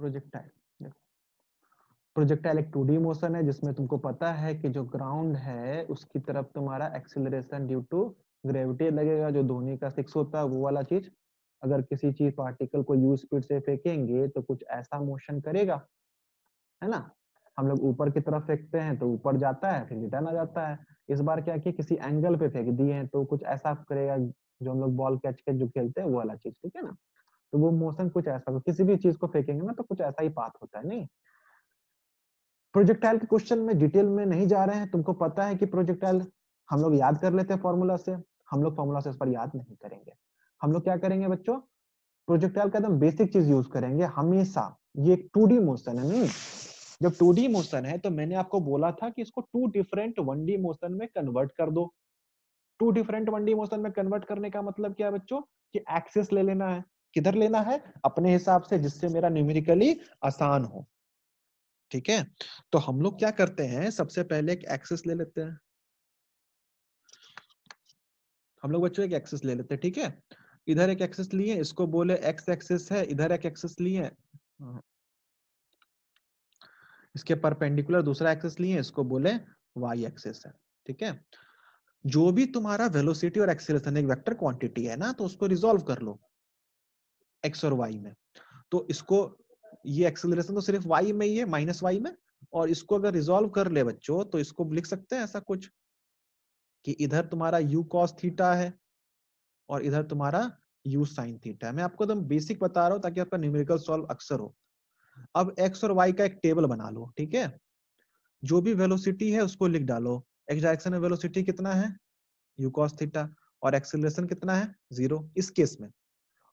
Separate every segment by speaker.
Speaker 1: projectile projectile एक two D motion है जिसमें तुमको पता है कि जो ग्राउंड है उसकी तरफ तुम्हारा एक्सिलरेशन ड्यू टू ग्रेविटी लगेगा जो धोनी का सिक्स होता है वो वाला चीज अगर किसी चीज पार्टिकल को यू स्पीड से फेंकेंगे तो कुछ ऐसा मोशन करेगा है ना हम लोग ऊपर की तरफ फेंकते हैं तो ऊपर जाता है फिर रिटर्न आ जाता है इस बार क्या किया किसी एंगल पे फेंक दिए हैं तो कुछ ऐसा करेगा जो हम लोग बॉल कैच के जो खेलते हैं वो वाला चीज ठीक है ना तो वो मोशन कुछ ऐसा किसी भी चीज को फेंकेंगे ना तो कुछ ऐसा ही पाथ होता है नहीं प्रोजेक्टाइल के क्वेश्चन में डिटेल में नहीं जा रहे हैं तुमको पता है कि प्रोजेक्टाइल हम लोग याद कर लेते हैं फॉर्मूला से हम लोग फॉर्मूला से इस पर याद नहीं करेंगे हम लोग क्या करेंगे बच्चों प्रोजेक्टाइल का एकदम बेसिक चीज यूज करेंगे हमेशा ये एक टू मोशन है नहीं जब टू मोशन है तो मैंने आपको बोला था कि इसको टू डिफरेंट वन मोशन में कन्वर्ट कर दो टू डिफरेंट वन मोशन में कन्वर्ट करने का मतलब क्या है बच्चों कि एक्सेस ले लेना है किधर लेना है अपने हिसाब से जिससे मेरा न्यूमेरिकली आसान हो ठीक है तो हम लोग क्या करते हैं सबसे पहले एक एक्सेस ले लेते हैं हम लोग बच्चों एक एक्सेस ले लेते हैं ठीक है इधर एक एक्सेस लिए इसको बोले एक्स एक्सेस है इधर एक एक्सेस लिए इसके परपेंडिकुलर दूसरा एक्सेस लिए इसको बोले वाई एक्सेस है ठीक है जो भी तुम्हारा वेलोसिटी और एक्सेलेशन एक वेक्टर क्वांटिटी है ना तो उसको रिजोल्व कर लो एक्स और वाई में तो इसको ये एक्सेलरेशन तो सिर्फ वाई में ही है माइनस वाई में और इसको अगर रिजोल्व कर ले बच्चों तो इसको लिख सकते हैं ऐसा कुछ कि इधर तुम्हारा यू कॉस थीटा है और इधर तुम्हारा यू साइन थीटा है मैं आपको एकदम बेसिक बता रहा हूँ ताकि आपका न्यूमेरिकल सॉल्व अक्सर हो अब एक्स और वाई का एक टेबल बना लो ठीक है जो भी वेलोसिटी है उसको लिख डालो एक्स डायरेक्शन में वेलोसिटी कितना है यू कॉस थीटा और एक्सेलरेशन कितना है जीरो इस केस में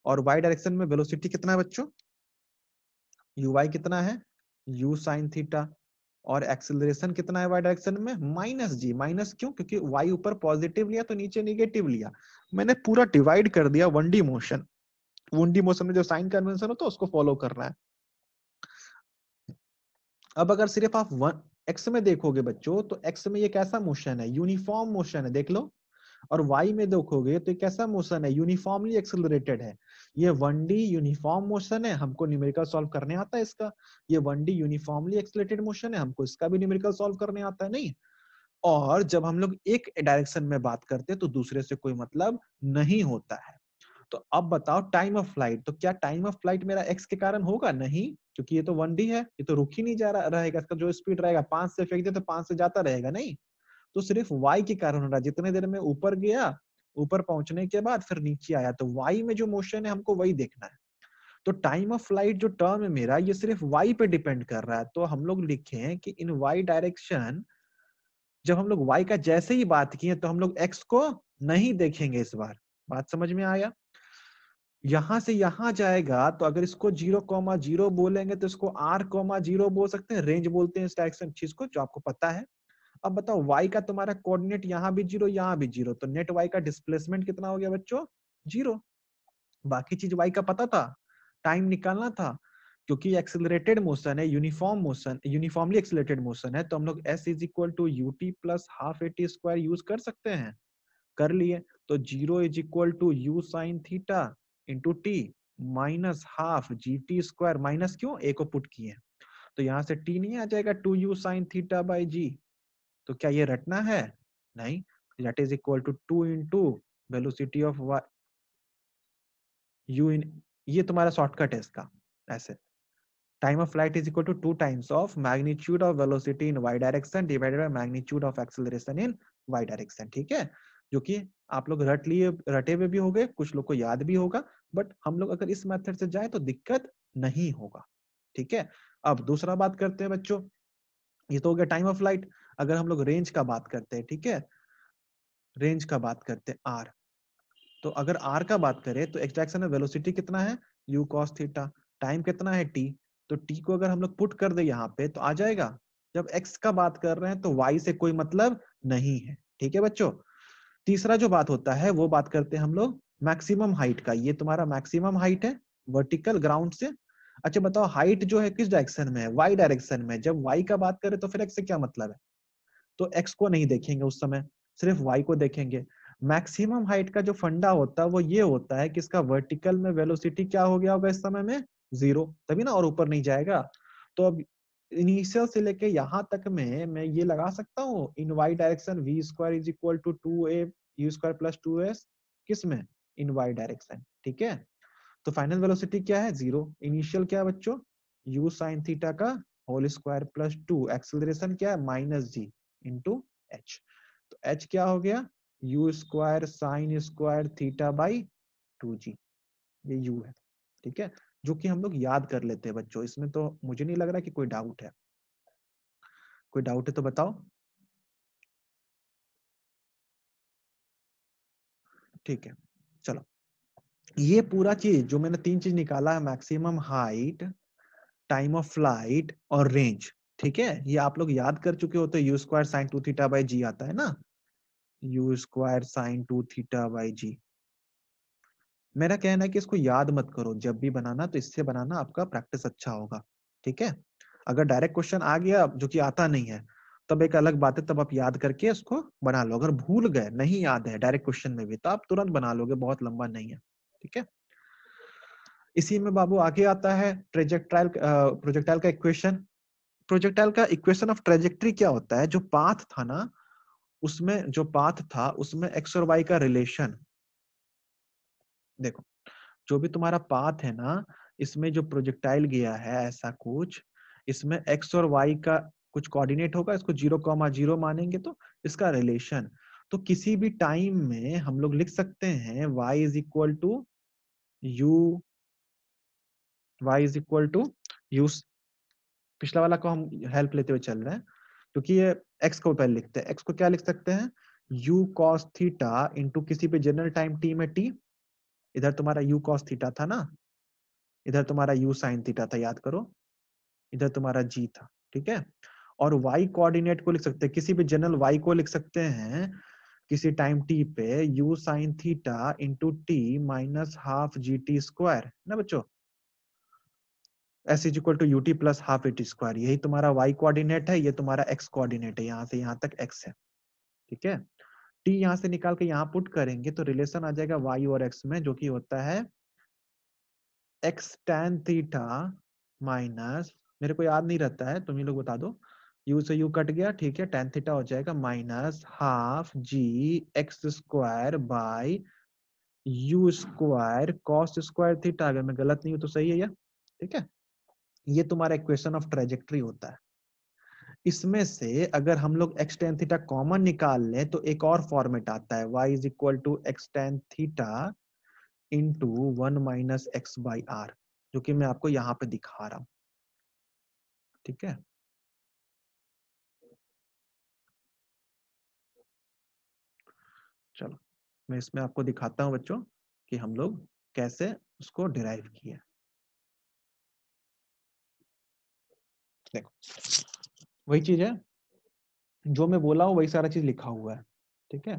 Speaker 1: और वाई डायरेक्शन में वेलोसिटी कितना है बच्चों यू वाई कितना है यू साइन थीटा और एक्सिलेशन कितना है वाई डायरेक्शन में माइनस जी माइनस क्यों क्योंकि वाई ऊपर पॉजिटिव लिया तो नीचे निगेटिव लिया मैंने पूरा डिवाइड कर दिया one D motion one D motion में जो साइन कन्वेंशन हो तो उसको फॉलो करना है अब अगर सिर्फ आप वन एक्स में देखोगे बच्चों तो एक्स में ये कैसा मोशन है यूनिफॉर्म मोशन है देख लो और वाई में देखोगे तो कैसा मोशन है यूनिफॉर्मली एक्सिलेटेड है ये वन डी यूनिफॉर्म मोशन है हमको न्यूमेरिकल सॉल्व करने आता है इसका ये one D uniformly accelerated motion है हमको इसका भी न्यूमेरिकल सॉल्व करने आता है नहीं और जब हम लोग एक डायरेक्शन में बात करते हैं तो दूसरे से कोई मतलब नहीं होता है तो अब बताओ टाइम ऑफ फ्लाइट तो क्या टाइम ऑफ फ्लाइट मेरा एक्स के कारण होगा नहीं क्योंकि ये तो वन डी है ये तो रुक ही नहीं जा रहा रहेगा इसका जो स्पीड रहेगा पांच से फेंक दे तो पांच से जाता रहेगा नहीं तो सिर्फ वाई के कारण हो रहा है जितने देर में ऊपर गया ऊपर पहुंचने के बाद फिर नीचे आया तो वाई में जो मोशन है हमको वही देखना है तो टाइम ऑफ फ्लाइट जो टर्म है मेरा ये सिर्फ वाई पे डिपेंड कर रहा है तो हम लोग लिखे हैं कि इन वाई डायरेक्शन जब हम लोग वाई का जैसे ही बात किए तो हम लोग एक्स को नहीं देखेंगे इस बार बात समझ में आया यहां से यहां जाएगा तो अगर इसको जीरो कॉमा जीरो बोलेंगे तो इसको आर कॉमा जीरो बोल सकते हैं रेंज बोलते हैं इस डायरेक्शन चीज को जो आपको पता है अब बताओ वाई का तुम्हारा कोऑर्डिनेट यहाँ भी जीरो यहाँ भी जीरो तो नेट वाई का डिस्प्लेसमेंट कितना हो गया बच्चों जीरो बाकी चीज वाई का पता था टाइम निकालना था क्योंकि एक्सिलरेटेड मोशन है uniform motion uniformly accelerated motion है तो हम लोग s is equal to u t plus half a t square use कर सकते हैं कर लिए तो zero is equal to u sine theta into t minus half g t square minus क्यों ए को पुट किए तो यहाँ से टी नहीं आ जाएगा two u sine theta by g तो क्या ये रटना है नहीं that is equal to 2 into velocity of y u in ये तुम्हारा शॉर्टकट है इसका ऐसे time of flight is equal to two times of magnitude of velocity in y direction divided by magnitude of acceleration in y direction ठीक है जो कि आप लोग रट लिए रटे हुए भी हो गए कुछ लोग को याद भी होगा बट हम लोग अगर इस मेथड से जाए तो दिक्कत नहीं होगा ठीक है अब दूसरा बात करते हैं बच्चों ये तो हो गया टाइम ऑफ फ्लाइट अगर हम लोग रेंज का बात करते हैं ठीक है रेंज का बात करते हैं आर तो अगर आर का बात करें तो एक्सट्रैक्शन में वेलोसिटी कितना है यू कॉस थीटा टाइम कितना है टी तो टी को अगर हम लोग पुट कर दे यहाँ पे तो आ जाएगा जब एक्स का बात कर रहे हैं तो वाई से कोई मतलब नहीं है ठीक है बच्चों तीसरा जो बात होता है वो बात करते हैं हम लोग मैक्सिमम हाइट का ये तुम्हारा मैक्सिमम हाइट है वर्टिकल ग्राउंड से अच्छा बताओ हाइट जो है किस डायरेक्शन में है वाई डायरेक्शन में जब वाई का बात करें तो फिर एक्स से क्या मतलब है तो एक्स को नहीं देखेंगे उस समय सिर्फ वाई को देखेंगे मैक्सिमम हाइट का जो फंडा होता है वो ये होता है कि इसका वर्टिकल में वेलोसिटी क्या हो गया होगा इस समय में जीरो तभी ना और ऊपर नहीं जाएगा तो अब इनिशियल से लेके यहाँ तक में मैं ये लगा सकता हूँ in y direction v square is equal to two a u square plus two s किस में इन वाई डायरेक्शन ठीक है तो फाइनल वेलोसिटी क्या है जीरो इनिशियल क्या है बच्चों यू साइन थीटा का whole square plus two acceleration क्या है माइनस जी इंटू एच तो एच क्या हो गया u square sine square theta by two g ये यू है ठीक है जो कि हम लोग याद कर लेते हैं बच्चों इसमें तो मुझे नहीं लग रहा कि कोई डाउट है कोई डाउट है तो बताओ ठीक है चलो ये पूरा चीज जो मैंने तीन चीज निकाला है maximum height time of flight और रेंज ठीक है ये आप लोग याद कर चुके हो तो u square sine two theta by g आता है ना u square sine two theta by g मेरा कहना है कि इसको याद मत करो जब भी बनाना तो इससे बनाना आपका प्रैक्टिस अच्छा होगा ठीक है अगर डायरेक्ट क्वेश्चन आ गया जो कि आता नहीं है तब एक अलग बात है तब आप याद करके इसको बना लो अगर भूल गए नहीं याद है डायरेक्ट क्वेश्चन में भी तो आप तुरंत बना लोगे बहुत लंबा नहीं है ठीक है इसी में बाबू आगे आता है प्रोजेक्टाइल प्रोजेक्टाइल का इक्वेशन प्रोजेक्टाइल का इक्वेशन ऑफ ट्रेजेक्ट्री क्या होता है जो पाथ था ना उसमें जो पाथ था उसमें एक्स और वाई का रिलेशन देखो जो भी तुम्हारा पाथ है ना इसमें जो प्रोजेक्टाइल गया है ऐसा कुछ इसमें एक्स और वाई का कुछ कोऑर्डिनेट होगा इसको जीरो कॉमा जीरो मानेंगे तो इसका रिलेशन तो किसी भी टाइम में हम लोग लिख सकते हैं y is equal to u y is equal to u पिछला वाला को हम हेल्प लेते हुए चल रहे हैं क्योंकि ये एक्स को पहले लिखते हैं एक्स को क्या लिख सकते हैं यू कॉस थीटा इंटू किसी पे जनरल टाइम टी में टी इधर तुम्हारा यू कॉस थीटा था ना इधर तुम्हारा यू साइन थीटा था याद करो इधर तुम्हारा जी था ठीक है और y कोऑर्डिनेट को लिख सकते हैं किसी भी जनरल y को लिख सकते हैं किसी टाइम t पे u sin theta into t minus half g t square ना बच्चों s is equal to u t plus half a t square यही तुम्हारा वाई कोऑर्डिनेट है ये तुम्हारा एक्स कोऑर्डिनेट है यहाँ से यहाँ तक एक्स है ठीक है टी यहाँ से निकाल के यहाँ पुट करेंगे तो रिलेशन आ जाएगा वाई और एक्स में जो कि होता है एक्स टेन थीटा माइनस मेरे को याद नहीं रहता है तुम ही लोग बता दो यू से यू कट गया ठीक है टेन थीटा हो जाएगा minus half g x square by u square cos square theta अगर मैं गलत नहीं हूं तो सही है यह ठीक है ये तुम्हारा इक्वेशन ऑफ ट्रेजेक्ट्री होता है इसमें से अगर हम लोग एक्स टेन थीटा कॉमन निकाल लें तो एक और फॉर्मेट आता है y is equal to x tan theta into one minus x by R जो कि मैं आपको यहाँ पे दिखा रहा हूं ठीक है चलो मैं इसमें आपको दिखाता हूं बच्चों कि हम लोग कैसे उसको डिराइव किया देखो वही चीज है जो मैं बोला हूँ वही सारा चीज लिखा हुआ है ठीक है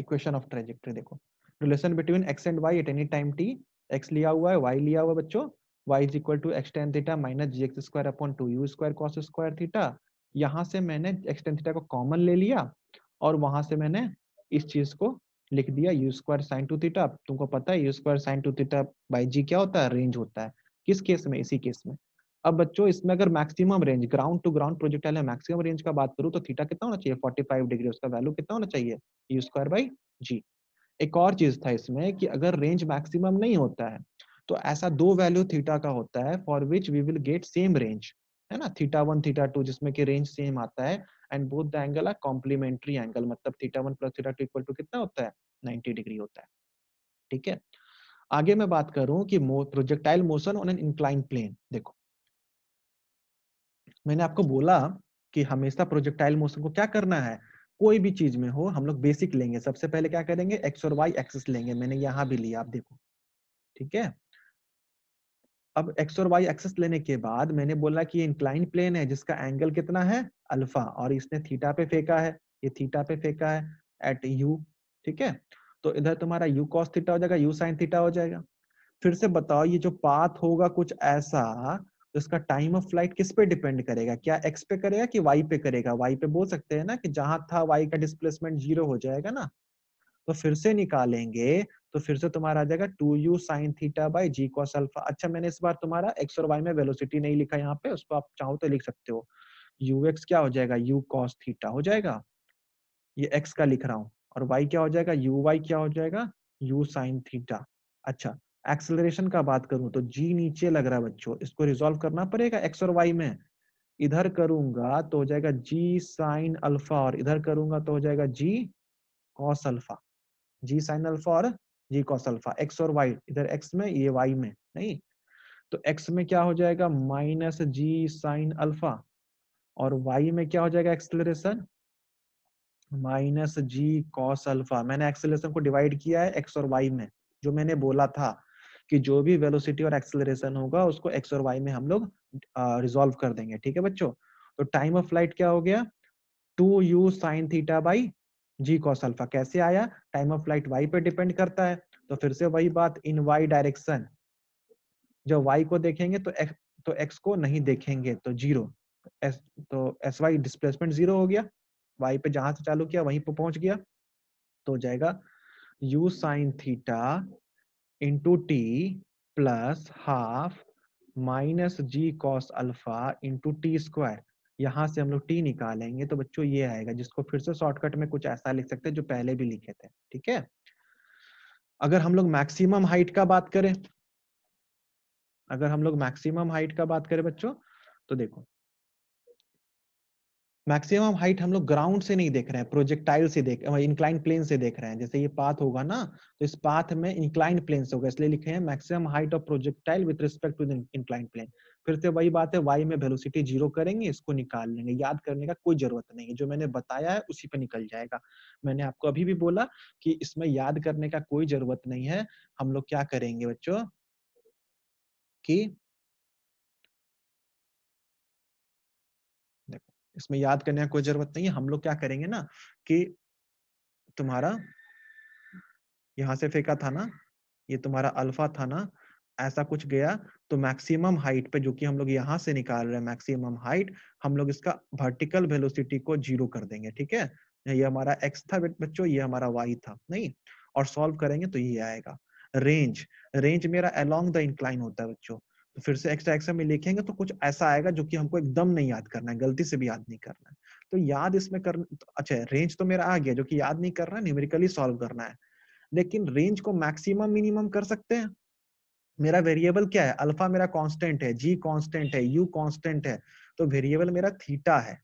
Speaker 1: इक्वेशन ऑफ ट्रेजेक्ट्री देखो relation between x and y at any time t x लिया हुआ है वाई लिया हुआ है बच्चों y is equal to x tan theta minus g x square upon two u square cos square theta यहाँ से मैंने एक्स टेन थीटा को कॉमन ले लिया और वहां से मैंने इस चीज को लिख दिया u square sine two theta तुमको पता है u square sine two theta by g क्या होता है रेंज होता है किस केस में इसी केस में अब बच्चों इसमें अगर maximum range ground to ground projectile है मैक्सिमम रेंज का बात करूं तो थीटा कितना होना चाहिए 45 डिग्री उसका वैल्यू कितना होना चाहिए यू स्क्वायर बाई जी एक और चीज था इसमें कि अगर रेंज मैक्सिमम नहीं होता है तो ऐसा दो वैल्यू थीटा का होता है for which we will get same range है ना थीटा वन थीटा टू जिसमें कि रेंज सेम आता है and both the angle are complementary angle मतलब theta one plus theta two equal to कितना होता है 90 डिग्री होता है ठीक है आगे मैं बात करूं कि projectile motion on an incline plane देखो मैंने आपको बोला कि हमेशा प्रोजेक्टाइल मोशन को क्या करना है कोई भी चीज में हो हम लोग बेसिक लेंगे सबसे पहले क्या करेंगे एक्स और वाई एक्सिस लेंगे मैंने यहां भी लिया आप देखो ठीक है अब एक्स और वाई एक्सेस लेने के बाद मैंने बोला कि ये इंक्लाइन प्लेन है जिसका एंगल कितना है अल्फा और इसने थीटा पे फेंका है ये थीटा पे फेंका है एट यू ठीक है तो इधर तुम्हारा यू कॉस थीटा हो जाएगा यू साइन थीटा हो जाएगा फिर से बताओ ये जो पाथ होगा कुछ ऐसा तो इसका टाइम ऑफ फ्लाइट किस पे डिपेंड करेगा क्या एक्स पे करेगा कि वाई पे करेगा वाई पे बोल सकते हैं ना कि जहां था वाई का डिस्प्लेसमेंट जीरो हो जाएगा ना तो फिर से निकालेंगे तो फिर से तुम्हारा आ जाएगा two u sine theta by g cos alpha अच्छा मैंने इस बार तुम्हारा एक्स और वाई में वेलोसिटी नहीं लिखा यहाँ पे उसको आप चाहो तो लिख सकते हो यू एक्स क्या हो जाएगा यू कॉस थीटा हो जाएगा ये एक्स का लिख रहा हूँ और वाई क्या हो जाएगा यू वाई क्या हो जाएगा यू साइन थीटा अच्छा एक्सेलरेशन का बात करूं तो जी नीचे लग रहा है बच्चों इसको रिजोल्व करना पड़ेगा एक्स और वाई में इधर करूंगा तो हो जाएगा जी साइन अल्फा और इधर करूंगा तो हो जाएगा g cos alpha g sine alpha और जी कॉस अल्फा एक्स और वाई इधर एक्स में ये वाई में नहीं तो एक्स में क्या हो जाएगा माइनस जी साइन अल्फा और वाई में क्या हो जाएगा acceleration minus g cos alpha मैंने एक्सेलरेशन को डिवाइड किया है एक्स और वाई में जो मैंने बोला था कि जो भी वेलोसिटी और एक्सेलरेशन होगा उसको एक्स और वाई में हम लोग रिजोल्व कर देंगे ठीक है बच्चों तो टाइम ऑफ फ्लाइट क्या हो गया two u sine theta by g cos alpha कैसे आया टाइम ऑफ फ्लाइट वाई पे डिपेंड करता है तो फिर से वही बात इन वाई डायरेक्शन जो वाई को देखेंगे तो एक्स तो एक्स को नहीं देखेंगे तो जीरो एस तो एस वाई डिस्प्लेसमेंट जीरो हो गया वाई पे जहां से चालू किया वहीं पे पहुंच गया तो हो जाएगा u sine theta into t plus half minus g cos alpha into t square यहाँ से हम लोग टी निकालेंगे तो बच्चों ये आएगा जिसको फिर से शॉर्टकट में कुछ ऐसा लिख सकते हैं जो पहले भी लिखे थे ठीक है अगर हम लोग मैक्सिमम हाइट का बात करें अगर हम लोग मैक्सिमम हाइट का बात करें बच्चों तो देखो मैक्सिमम हाइट हम लोग ग्राउंड से नहीं देख रहे हैं प्रोजेक्टाइल से देख इंक्लाइन प्लेन से देख रहे हैं जैसे ये पाथ होगा ना तो इस पाथ में इंक्लाइन प्लेन से होगा इसलिए लिखे हैं maximum height of projectile with respect to incline plane फिर से वही बात है वाई में वेलोसिटी जीरो करेंगे इसको निकाल लेंगे याद करने का कोई जरूरत नहीं है जो मैंने बताया है उसी पर निकल जाएगा मैंने आपको अभी भी बोला कि इसमें याद करने का कोई जरूरत नहीं है हम लोग क्या करेंगे बच्चों की इसमें याद करने की कोई जरूरत नहीं है हम लोग क्या करेंगे ना कि तुम्हारा यहां से फेंका था ना ये तुम्हारा अल्फा था ना ऐसा कुछ गया तो मैक्सिमम हाइट पे जो कि हम लोग यहां से निकाल रहे हैं मैक्सिमम हाइट हम लोग इसका वर्टिकल वेलोसिटी को जीरो कर देंगे ठीक है ये हमारा एक्स था बच्चों ये हमारा वाई था नहीं और सॉल्व करेंगे तो ये आएगा रेंज रेंज मेरा अलोंग द इंक्लाइन होता है बच्चों तो फिर से एक्स्ट्रा एक्स्ट्रा में लिखेंगे तो कुछ ऐसा आएगा जो कि हमको एकदम नहीं याद करना है गलती से भी याद नहीं करना है तो याद इसमें कर तो, अच्छा रेंज तो मेरा आ गया जो कि याद नहीं करना है न्यूमेरिकली सॉल्व करना है लेकिन रेंज को मैक्सिमम मिनिमम कर सकते हैं मेरा वेरिएबल क्या है अल्फा मेरा कांस्टेंट है जी कांस्टेंट है यू कांस्टेंट है तो वेरिएबल मेरा थीटा है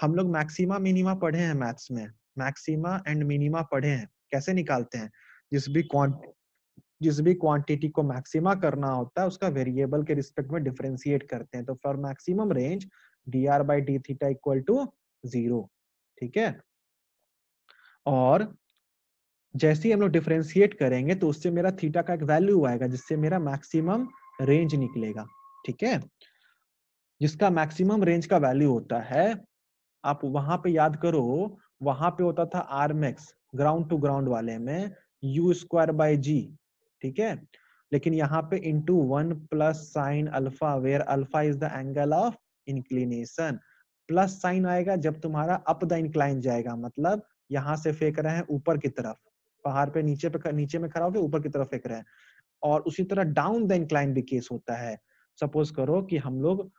Speaker 1: हम लोग मैक्सिमा मिनिमा पढ़े हैं मैथ्स में मैक्सिमा एंड मिनिमा पढ़े हैं कैसे निकालते हैं जिस भी जिस भी क्वांटिटी को मैक्सिमा करना होता है उसका वेरिएबल के रिस्पेक्ट में डिफ्रेंसिएट करते हैं तो for maximum range d r by d theta equal to zero ठीक है और जैसे ही हम लोग डिफ्रेंसिएट करेंगे तो उससे मेरा थीटा का एक वैल्यू आएगा जिससे मेरा मैक्सिमम रेंज निकलेगा ठीक है जिसका मैक्सिमम रेंज का वैल्यू होता है आप वहां पे याद करो वहां पे होता था आरमेक्स ग्राउंड टू ग्राउंड वाले में यू स्क्वायर बाई जी ठीक है लेकिन यहाँ पे into one plus sine alpha where alpha is the angle of inclination plus sine आएगा जब तुम्हारा अप द इंक्लाइन जाएगा मतलब यहाँ से फेंक रहे हैं ऊपर की तरफ पहाड़ पे नीचे पे नीचे में खड़ा होकर ऊपर की तरफ फेंक रहे हैं और उसी तरह डाउन द इंक्लाइन भी केस होता है सपोज करो कि हम लोग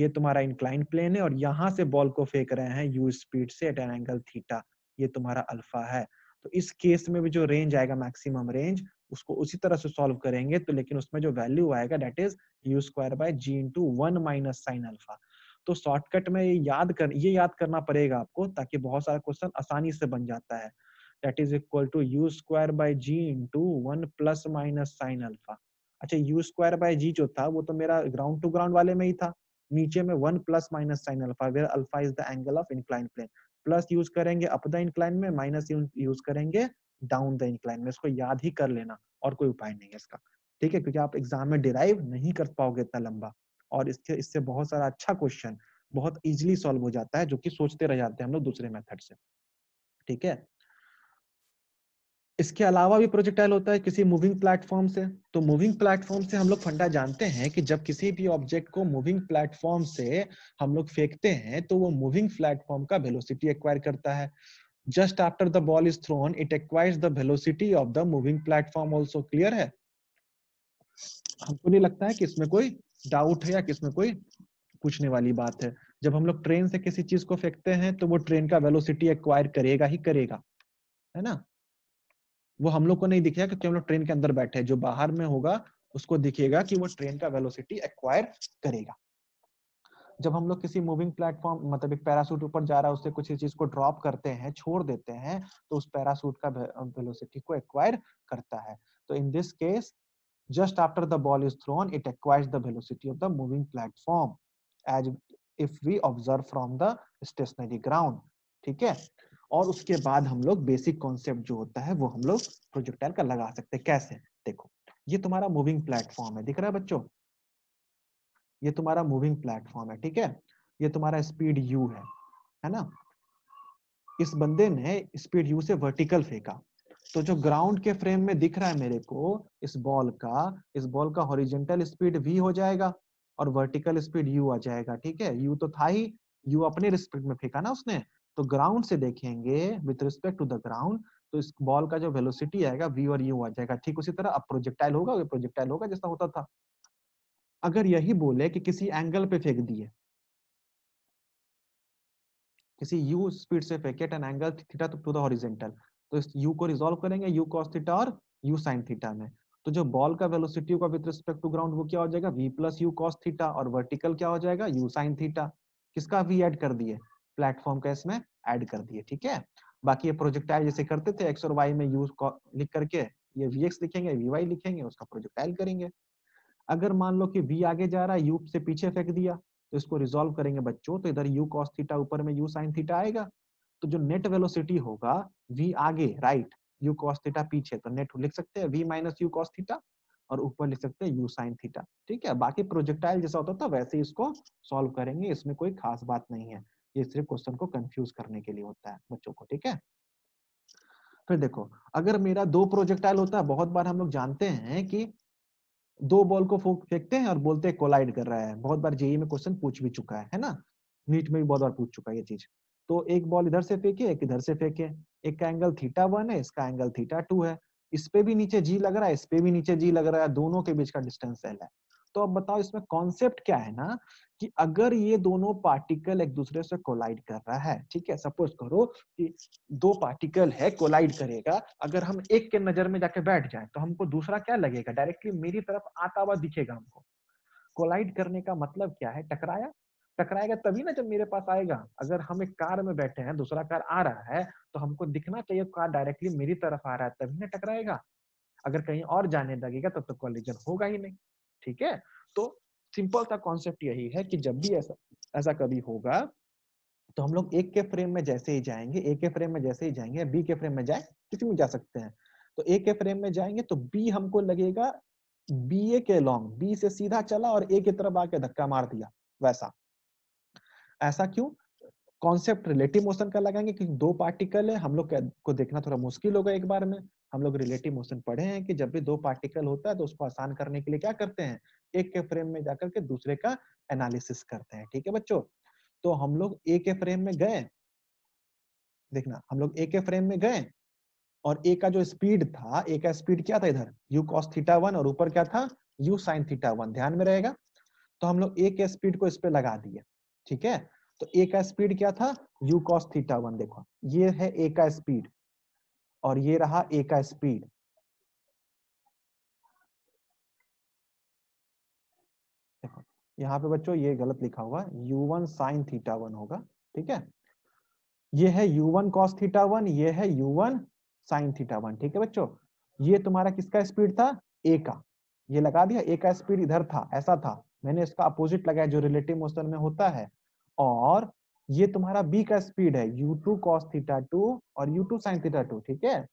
Speaker 1: ये तुम्हारा इंक्लाइन प्लेन है और यहाँ से बॉल को फेंक रहे हैं यू स्पीड से एट एन एंगल थीटा ये तुम्हारा अल्फा है तो इस केस में भी जो रेंज आएगा मैक्सिमम रेंज उसको उसी तरह से सॉल्व करेंगे तो लेकिन उसमें जो वैल्यू आएगा that is u square by g into one minus sine alpha तो शॉर्टकट में ये याद कर ये याद करना पड़ेगा आपको ताकि बहुत सारा क्वेश्चन आसानी से बन जाता है that is equal to u square by g into one plus minus sine alpha अच्छा यू स्क्वायर बाय जी जो था वो तो मेरा ग्राउंड टू ग्राउंड वाले में ही था नीचे में one plus minus sine alpha where alpha is the angle of incline plane plus use करेंगे अप द इंक्लाइन में माइनस यूज करेंगे डाउन द इंक्लाइन में इसको याद ही कर लेना और कोई उपाय नहीं है इसका ठीक है क्योंकि आप एग्जाम में डिराइव नहीं कर पाओगे इतना लंबा और इसके इससे बहुत सारा अच्छा क्वेश्चन बहुत इजिली सॉल्व हो जाता है जो कि सोचते रह जाते हैं हम लोग दूसरे मेथड से ठीक है इसके अलावा भी प्रोजेक्टाइल होता है किसी मूविंग प्लेटफॉर्म से तो मूविंग प्लेटफॉर्म से हम लोग फंडा जानते हैं कि जब किसी भी ऑब्जेक्ट को मूविंग प्लेटफॉर्म से हम लोग फेंकते हैं तो वो मूविंग प्लेटफॉर्म का वेलोसिटी एक्वायर करता है just after the ball is thrown it acquires the velocity of the moving platform also clear है हमको नहीं लगता है कि इसमें कोई डाउट है या कि इसमें कोई पूछने वाली बात है जब हम लोग ट्रेन से किसी चीज को फेंकते हैं तो वो ट्रेन का वेलोसिटी एक्वायर करेगा ही करेगा है ना वो हम लोग को नहीं दिखेगा क्योंकि हम लोग ट्रेन के अंदर बैठे जो बाहर में होगा उसको दिखेगा कि वो ट्रेन का वेलोसिटी एक्वायर करेगा जब हम लोग किसी मूविंग प्लेटफॉर्म मतलब एक पैरासूट ऊपर जा रहा है उससे कुछ चीज को ड्रॉप करते हैं छोड़ देते हैं तो उस पैरासूट का वेलोसिटी को एक्वायर करता है तो in this case just after the ball is thrown it acquires the velocity of the moving platform as if we observe from the stationary ground ठीक है और उसके बाद हम लोग बेसिक कॉन्सेप्ट जो होता है वो हम लोग प्रोजेक्टाइल का लगा सकते हैं कैसे देखो ये तुम्हारा मूविंग प्लेटफॉर्म है दिख रहा है बच्चों ये तुम्हारा मूविंग प्लेटफॉर्म है ठीक है ये तुम्हारा स्पीड यू है है ना इस बंदे ने स्पीड यू से वर्टिकल फेंका तो जो ग्राउंड के फ्रेम में दिख रहा है मेरे को इस बॉल का इस बॉल का हॉरिजेंटल स्पीड वी हो जाएगा और वर्टिकल स्पीड यू आ जाएगा ठीक है यू तो था ही यू अपने रिस्पेक्ट में फेंका ना उसने तो ग्राउंड से देखेंगे with respect to the ground तो इस बॉल का जो वेलोसिटी आएगा वी और यू आ जाएगा ठीक उसी तरह अब प्रोजेक्टाइल होगा प्रोजेक्टाइल होगा जैसा होता था अगर यही बोले कि किसी एंगल पे फेंक दिए किसी u स्पीड से फेंके at an angle theta to the horizontal तो इस u को रिजॉल्व करेंगे u cos थीटा और u sin थीटा में तो जो बॉल का वेलोसिटी होगा विद रिस्पेक्ट टू ग्राउंड वो क्या हो जाएगा v plus u cos theta और वर्टिकल क्या हो जाएगा u sin थीटा किसका v ऐड कर दिए प्लेटफॉर्म का इसमें ऐड कर दिए ठीक है बाकी ये प्रोजेक्टाइल जैसे करते थे एक्स और वाई में यू लिख करके ये वी एक्स लिखेंगे वी वाई लिखेंगे उसका प्रोजेक्टाइल करेंगे अगर मान लो कि v आगे जा रहा है u से पीछे फेंक दिया तो इसको रिजोल्व करेंगे बच्चों तो इधर u cos थीटा ऊपर में u sin थीटा आएगा तो जो नेट वेलोसिटी होगा v आगे राइट u cos थीटा पीछे तो नेट लिख सकते हैं v minus u cos theta और ऊपर लिख सकते हैं u sin थीटा ठीक है बाकी प्रोजेक्टाइल जैसा होता था वैसे इसको सॉल्व करेंगे इसमें कोई खास बात नहीं है ये सिर्फ क्वेश्चन को कंफ्यूज करने के लिए होता है बच्चों को ठीक है फिर देखो अगर मेरा दो प्रोजेक्टाइल होता है बहुत बार हम लोग जानते हैं कि दो बॉल को फेंकते हैं और बोलते हैं कोलाइड कर रहा है बहुत बार जेई में क्वेश्चन पूछ भी चुका है है ना नीट में भी बहुत बार पूछ चुका है ये चीज तो एक बॉल इधर से फेंके एक इधर से फेंके एक का एंगल थीटा वन है इसका एंगल थीटा टू है इस पे भी नीचे जी लग रहा है इस पे भी नीचे जी लग रहा है दोनों के बीच का डिस्टेंस एल है तो अब बताओ इसमें कॉन्सेप्ट क्या है ना कि अगर ये दोनों पार्टिकल एक दूसरे से कोलाइड कर रहा है ठीक है सपोज करो कि दो पार्टिकल है कोलाइड करेगा अगर हम एक के नजर में जाके बैठ जाए तो हमको दूसरा क्या लगेगा डायरेक्टली मेरी तरफ आता हुआ दिखेगा हमको कोलाइड करने का मतलब क्या है टकराया टकराएगा तभी ना जब मेरे पास आएगा अगर हम एक कार में बैठे हैं दूसरा कार आ रहा है तो हमको दिखना चाहिए कार डायरेक्टली मेरी तरफ आ रहा है तभी ना टकराएगा अगर कहीं और जाने लगेगा तब तो, तो कॉलिजन होगा ही नहीं ठीक है तो सिंपल सा कॉन्सेप्ट यही है कि जब भी ऐसा ऐसा कभी होगा तो हम लोग एक के फ्रेम में जैसे ही जाएंगे ए के फ्रेम में जैसे ही जाएंगे बी के फ्रेम में जाए किसी में जा सकते हैं तो ए के फ्रेम में जाएंगे तो बी हमको लगेगा बी ए के लॉन्ग बी से सीधा चला और ए की तरफ आके धक्का मार दिया वैसा ऐसा क्यों कॉन्सेप्ट रिलेटिव मोशन का लगाएंगे क्योंकि दो पार्टिकल है हम लोग को देखना थोड़ा मुश्किल होगा एक बार में हम लोग रिलेटिव मोशन पढ़े हैं कि जब भी दो पार्टिकल होता है तो उसको आसान करने के लिए क्या करते हैं एक के फ्रेम में जाकर के दूसरे का एनालिसिस करते हैं ठीक है बच्चों तो हम लोग ए के फ्रेम में गए देखना हम लोग ए के फ्रेम में गए और ए का जो स्पीड था ए का स्पीड क्या था इधर यू कॉस थीटा वन और ऊपर क्या था यू साइन थीटा वन ध्यान में रहेगा तो हम लोग ए के स्पीड को इस पर लगा दिए ठीक है तो ए का स्पीड क्या था यू cos थीटा वन देखो ये है ए का स्पीड और ये रहा ए का स्पीड देखो यहां पे बच्चों ये गलत लिखा हुआ u one sine theta one होगा ठीक है ये है u one cos theta one ये है u one sine theta one ठीक है बच्चों ये तुम्हारा किसका स्पीड था ए का ये लगा दिया ए का स्पीड इधर था ऐसा था मैंने इसका अपोजिट लगाया जो रिलेटिव मोशन में होता है और ये तुम्हारा बी का स्पीड है u two cos theta two और u two sine theta two ठीक है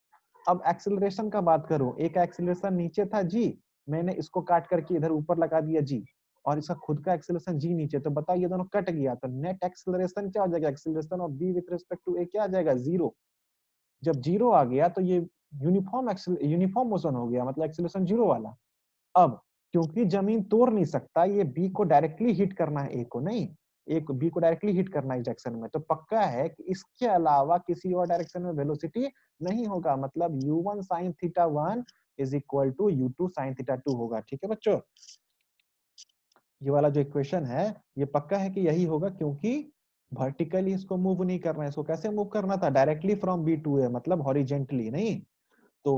Speaker 1: अब एक्सिलेशन का बात करूं एक एक्सिलेशन नीचे था जी मैंने इसको काट करके इधर ऊपर लगा दिया जी और इसका खुद का एक्सिलेशन जी नीचे तो बताओ ये दोनों कट गया तो नेट एक्सिलेशन क्या हो जाएगा एक्सिलेशन और B with respect to A क्या आ जाएगा जीरो जब जीरो आ गया तो ये यूनिफॉर्म यूनिफॉर्म मोशन हो गया मतलब एक्सिलेशन जीरो वाला अब क्योंकि जमीन तोड़ नहीं सकता ये बी को डायरेक्टली हिट करना है ए को नहीं एक बी को डायरेक्टली हिट करना इस डायरेक्शन में तो पक्का है कि इसके अलावा किसी और डायरेक्शन में वेलोसिटी नहीं होगा मतलब u1 one sine theta one is equal to u two sine theta two होगा ठीक है बच्चों ये वाला जो इक्वेशन है ये पक्का है कि यही होगा क्योंकि वर्टिकली इसको मूव नहीं करना है इसको कैसे मूव करना था directly from B to A मतलब हॉरिजेंटली नहीं तो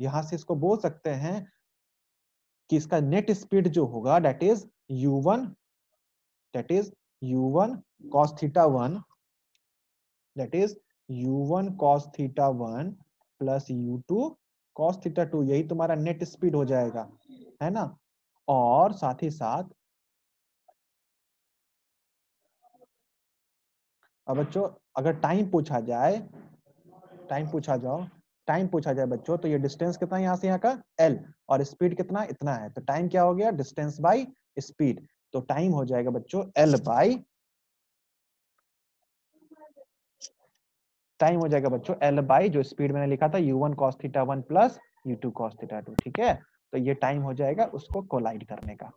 Speaker 1: यहां से इसको बोल सकते हैं कि इसका नेट स्पीड जो होगा that is u one that is u1 cos theta 1 that is u1 cos theta 1 plus u two theta 2 two यही तुम्हारा नेट स्पीड हो जाएगा है ना और साथ ही साथ अब बच्चों अगर टाइम पूछा जाए टाइम पूछा जाओ टाइम पूछा जाए बच्चों तो ये डिस्टेंस कितना यहां से यहाँ का एल और स्पीड कितना इतना है तो टाइम क्या हो गया डिस्टेंस बाई स्पीड तो टाइम हो जाएगा बच्चों एल बाई टाइम हो जाएगा बच्चों एल बाई जो स्पीड मैंने लिखा था u one cos theta one plus u two cos theta two ठीक है तो ये टाइम हो जाएगा उसको कोलाइड करने का